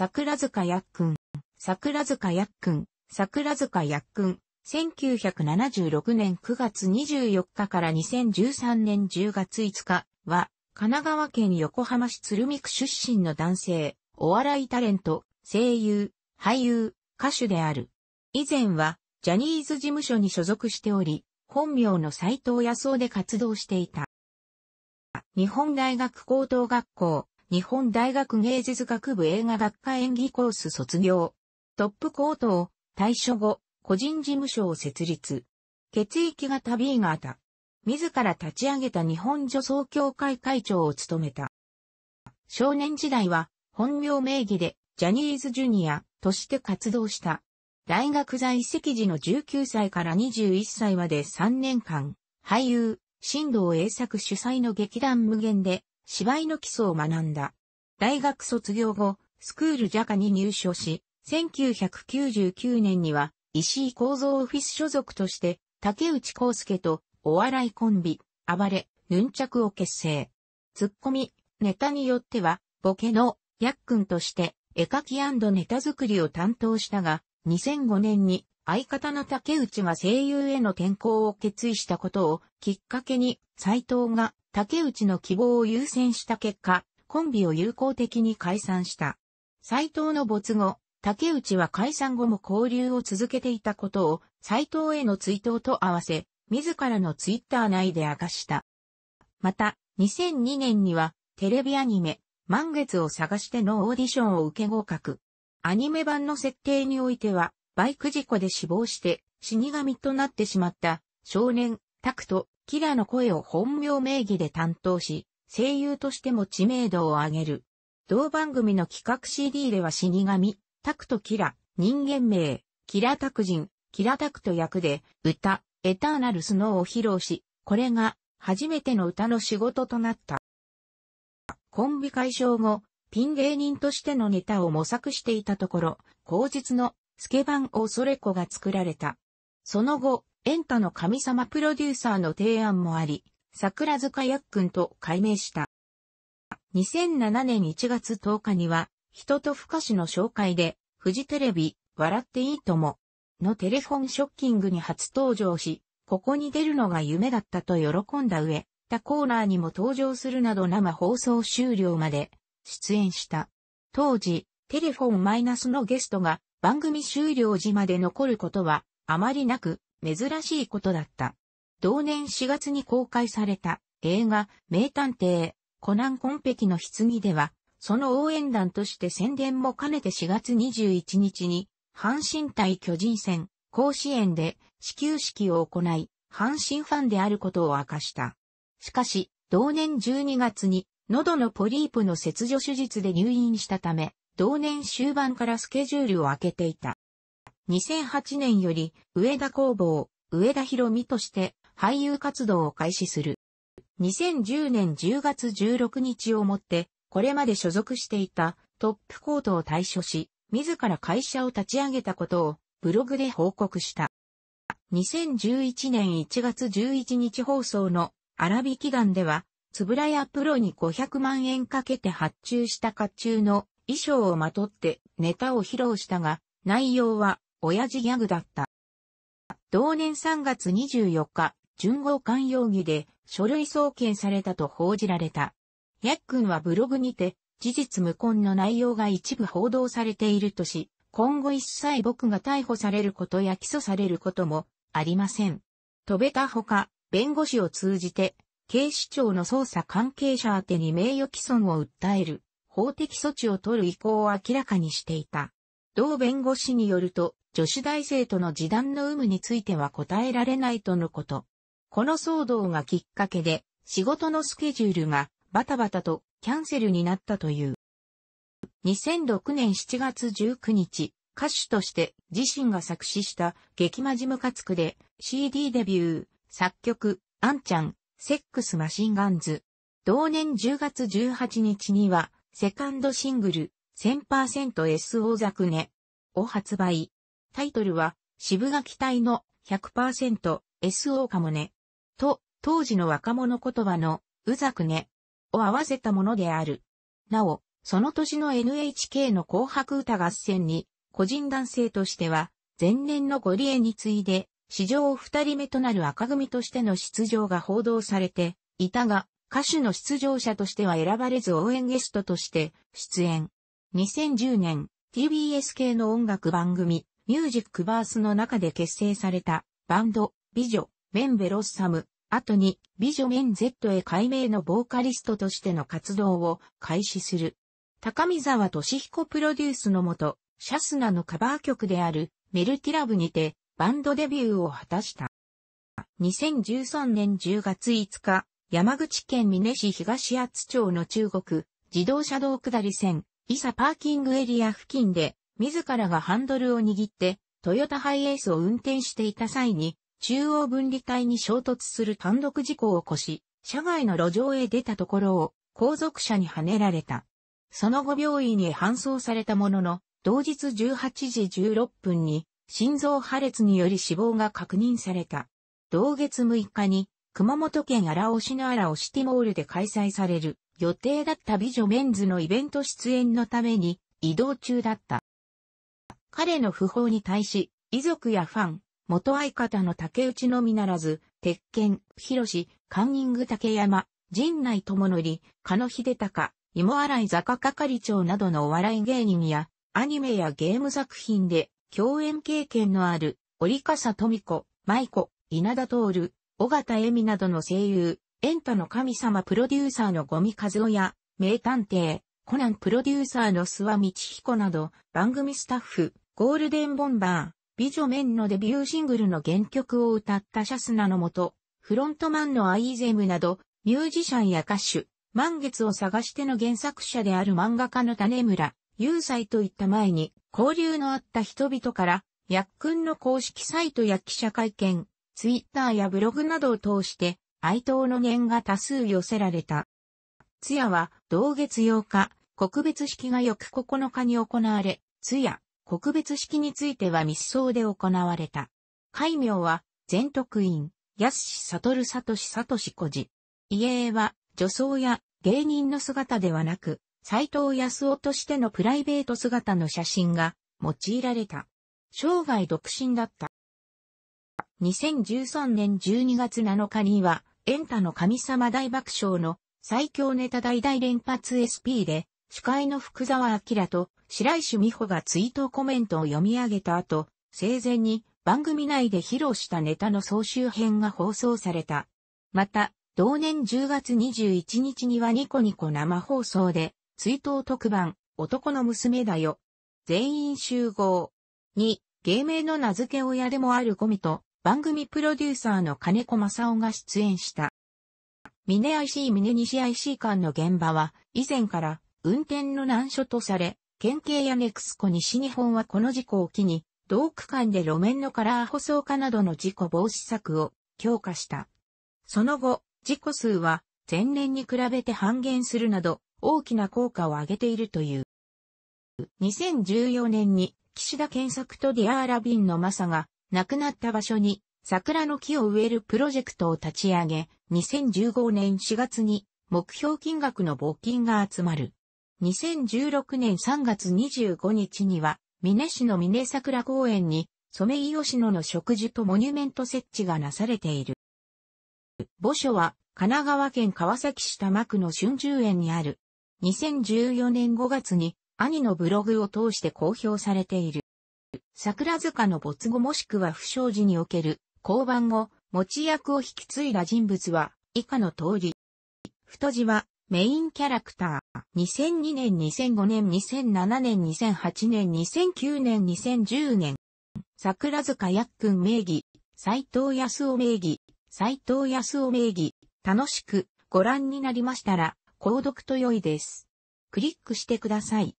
桜塚やっくん、桜塚やっくん、桜塚やっくん、1976年9月24日から2013年10月5日は、神奈川県横浜市鶴見区出身の男性、お笑いタレント、声優、俳優、歌手である。以前は、ジャニーズ事務所に所属しており、本名の斎藤康夫で活動していた。日本大学高等学校、日本大学芸術学部映画学科演技コース卒業。トップコートを退所後、個人事務所を設立。血液型 B 型。自ら立ち上げた日本女装協会会長を務めた。少年時代は本名名義でジャニーズジュニアとして活動した。大学在籍時の19歳から21歳まで3年間、俳優、新藤栄作主催の劇団無限で芝居の基礎を学んだ。大学卒業後、スクールジャカに入所し、1999年には石井構造オフィス所属として竹内康介とお笑いコンビ、暴れ、ヌンチャクを結成。ツッコミ、ネタによっては、ボケの、ヤックンとして、絵描きネタ作りを担当したが、2005年に相方の竹内が声優への転向を決意したことをきっかけに、斎藤が竹内の希望を優先した結果、コンビを友好的に解散した。斎藤の没後、竹内は解散後も交流を続けていたことを斎藤への追悼と合わせ、自らのツイッター内で明かした。また、2002年にはテレビアニメ、満月を探してのオーディションを受け合格。アニメ版の設定においては、バイク事故で死亡して死神となってしまった少年、タクト、キラの声を本名名義で担当し、声優としても知名度を上げる。同番組の企画 CD では死神、タクトキラ、人間名、キラタク人、キラタクト役で、歌、エターナルスノーを披露し、これが、初めての歌の仕事となった。コンビ解消後、ピン芸人としてのネタを模索していたところ、後日のスケバンオーソレコが作られた。その後、エンタの神様プロデューサーの提案もあり、桜塚やっくんと改名した。2007年1月10日には、人と不可視の紹介で、フジテレビ、笑っていいとも、のテレフォンショッキングに初登場し、ここに出るのが夢だったと喜んだ上、他コーナーにも登場するなど生放送終了まで出演した。当時、テレフォンマイナスのゲストが番組終了時まで残ることはあまりなく、珍しいことだった。同年4月に公開された映画、名探偵、コナンコンペキの棺では、その応援団として宣伝も兼ねて4月21日に、阪神対巨人戦、甲子園で始球式を行い、阪神ファンであることを明かした。しかし、同年12月に、喉のポリープの切除手術で入院したため、同年終盤からスケジュールを空けていた。2008年より、上田工房、上田博美として、俳優活動を開始する。2010年10月16日をもって、これまで所属していたトップコートを退所し、自ら会社を立ち上げたことをブログで報告した。2011年1月11日放送の荒引き団では、つぶらやプロに500万円かけて発注した甲冑の衣装をまとってネタを披露したが、内容は親父ギャグだった。同年3月24日、順号官容疑で書類送検されたと報じられた。ヤックンはブログにて、事実無根の内容が一部報道されているとし、今後一切僕が逮捕されることや起訴されることもありません。飛べたほか、弁護士を通じて、警視庁の捜査関係者宛てに名誉毀損を訴える法的措置を取る意向を明らかにしていた。同弁護士によると、女子大生との時談の有無については答えられないとのこと。この騒動がきっかけで、仕事のスケジュールがバタバタとキャンセルになったという。2006年7月19日、歌手として自身が作詞した激マジムカツクで CD デビュー、作曲、あんちゃん、セックスマシンガンズ。同年10月18日には、セカンドシングル、1000%SO ザクネを発売。タイトルは、渋垣隊の 100%SO かもね。と、当時の若者言葉の、うざくね、を合わせたものである。なお、その年の NHK の紅白歌合戦に、個人男性としては、前年のゴリエに次いで、史上二人目となる赤組としての出場が報道されていたが、歌手の出場者としては選ばれず応援ゲストとして出演。2010年、TBS 系の音楽番組、ミュージックバースの中で結成されたバンド、美女、メンベロッサム、後に美女メン Z へ改名のボーカリストとしての活動を開始する。高見沢俊彦プロデュースのもと、シャスナのカバー曲であるメルティラブにてバンドデビューを果たした。2013年10月5日、山口県美祢市東厚町の中国自動車道下り線、伊佐パーキングエリア付近で自らがハンドルを握って、トヨタハイエースを運転していた際に、中央分離帯に衝突する単独事故を起こし、車外の路上へ出たところを、後続車にはねられた。その後病院へ搬送されたものの、同日18時16分に、心臓破裂により死亡が確認された。同月6日に、熊本県荒尾市の荒尾シティモールで開催される予定だった美女メンズのイベント出演のために移動中だった。彼の訃報に対し、遺族やファン、元相方の竹内のみならず、鉄拳、広志、カンニング竹山、陣内智則、加野秀隆、芋洗い坂係長などのお笑い芸人や、アニメやゲーム作品で共演経験のある、折笠富子、舞子、稲田徹、尾形恵美などの声優、エンタの神様プロデューサーのゴミ和夫や、名探偵、コナンプロデューサーの諏訪道彦など、番組スタッフ、ゴールデンボンバー、美女メンのデビューシングルの原曲を歌ったシャスナのもと、フロントマンのアイゼムなど、ミュージシャンや歌手、満月を探しての原作者である漫画家の種村、雄斎といった前に、交流のあった人々から、やっくんの公式サイトや記者会見、ツイッターやブログなどを通して、哀悼の念が多数寄せられた。通夜は、同月8日、告別式が翌9日に行われ、通夜、告別式については密葬で行われた。戒名は、全徳院、安志悟里志悟志小児。家は、女装や芸人の姿ではなく、斎藤康夫としてのプライベート姿の写真が用いられた。生涯独身だった。2013年12月7日には、エンタの神様大爆笑の最強ネタ大大連発 SP で司会の福沢明と白石美穂が追悼コメントを読み上げた後、生前に番組内で披露したネタの総集編が放送された。また、同年10月21日にはニコニコ生放送で、追悼特番、男の娘だよ。全員集合。に、芸名の名付け親でもあるゴミと、番組プロデューサーの金子正夫が出演した。ミネ IC ミネ西 IC 館の現場は、以前から運転の難所とされ、県警やネクスコ西日本はこの事故を機に、同区間で路面のカラー舗装化などの事故防止策を強化した。その後、事故数は前年に比べて半減するなど大きな効果を上げているという。2014年に岸田健作とディアーラビンのマサが亡くなった場所に桜の木を植えるプロジェクトを立ち上げ、2015年4月に目標金額の募金が集まる。2016年3月25日には、峰市の峰桜公園に、ソメイヨシノの植樹とモニュメント設置がなされている。墓所は、神奈川県川崎市多摩区の春秋園にある。2014年5月に、兄のブログを通して公表されている。桜塚の没後もしくは不祥事における、交番後、持ち役を引き継いだ人物は、以下の通り。太字は、メインキャラクター、2002年、2005年、2007年、2008年、2009年、2010年、桜塚やっくん名義、斎藤康夫名義、斎藤康夫名義、楽しくご覧になりましたら、購読と良いです。クリックしてください。